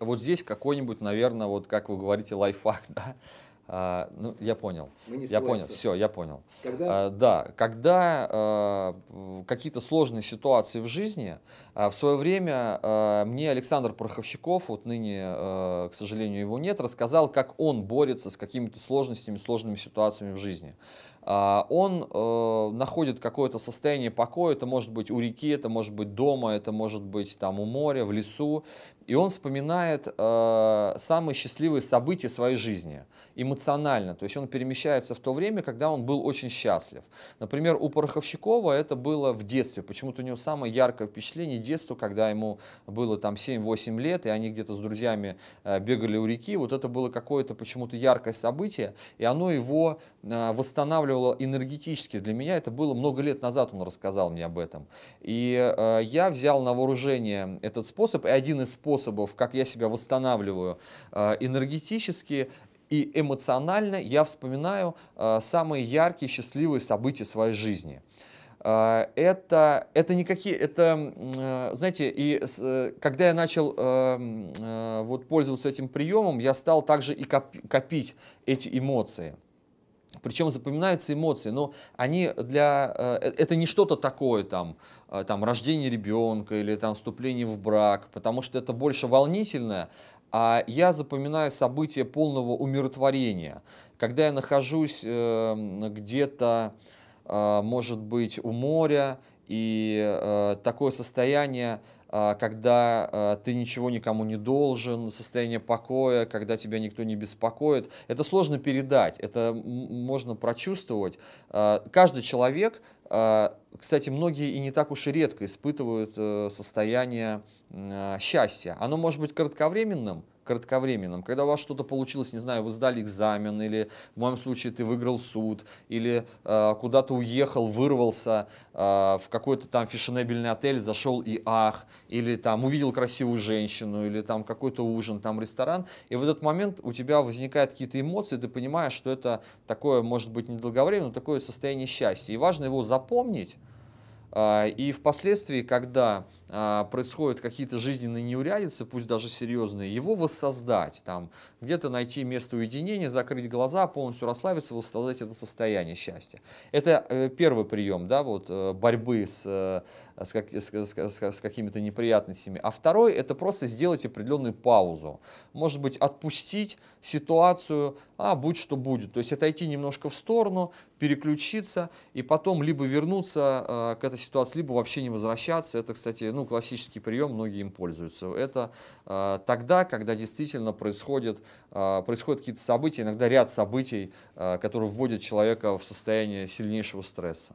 Вот здесь какой-нибудь, наверное, вот как вы говорите, лайфхак, да? А, ну, я понял. Я понял, все, я понял. Когда? А, да, когда а, какие-то сложные ситуации в жизни, а, в свое время а, мне Александр Пороховщиков, вот ныне, а, к сожалению, его нет, рассказал, как он борется с какими-то сложностями, сложными ситуациями в жизни. А, он э, находит какое-то состояние покоя, это может быть у реки, это может быть дома, это может быть там у моря, в лесу, и он вспоминает э, самые счастливые события своей жизни эмоционально, то есть он перемещается в то время, когда он был очень счастлив. Например, у Пороховщикова это было в детстве, почему-то у него самое яркое впечатление детства, когда ему было там 7-8 лет, и они где-то с друзьями э, бегали у реки, вот это было какое-то почему-то яркое событие, и оно его восстанавливало останавливало энергетически. Для меня это было много лет назад, он рассказал мне об этом. И э, я взял на вооружение этот способ, и один из способов, как я себя восстанавливаю э, энергетически, и эмоционально я вспоминаю э, самые яркие, счастливые события своей жизни. Э, это, это никакие, это, э, знаете, и с, э, когда я начал вот пользоваться этим приемом, я стал также и копить эти эмоции причем запоминаются эмоции, но они для... Э, э, это не что-то такое там, э, там рождение ребенка или там вступление в брак, потому что это больше волнительное, а я запоминаю события полного умиротворения. Когда я нахожусь где-то, может быть, у моря, и такое состояние а, когда а, ты ничего никому не должен, состояние покоя, когда тебя никто не беспокоит. Это сложно передать, это можно прочувствовать. А, каждый человек а, кстати, многие и не так уж и редко испытывают э, состояние а, счастья. Оно может быть кратковременным, кратковременным. Когда у вас что-то получилось, не знаю, вы сдали экзамен, или в моем случае ты выиграл суд, или э, куда-то уехал, вырвался э, в какой-то там фешенебельный отель, зашел и ах, или там увидел красивую женщину, или там какой-то ужин, там ресторан. И в этот момент у тебя возникают какие-то эмоции, ты понимаешь, что это такое, может быть, недолговременное, но такое состояние счастья. И важно его запомнить запомнить. А, и впоследствии, когда происходят какие-то жизненные неурядицы, пусть даже серьезные, его воссоздать, там, где-то найти место уединения, закрыть глаза, полностью расслабиться, воссоздать это состояние счастья. Это первый прием, да, вот, борьбы с, с, с, с, с какими-то неприятностями. А второй – это просто сделать определенную паузу. Может быть, отпустить ситуацию, а будь что будет. То есть отойти немножко в сторону, переключиться и потом либо вернуться к этой ситуации, либо вообще не возвращаться. Это, кстати, ну, ну, классический прием, многие им пользуются. Это э, тогда, когда действительно происходит, э, происходят какие-то события, иногда ряд событий, э, которые вводят человека в состояние сильнейшего стресса.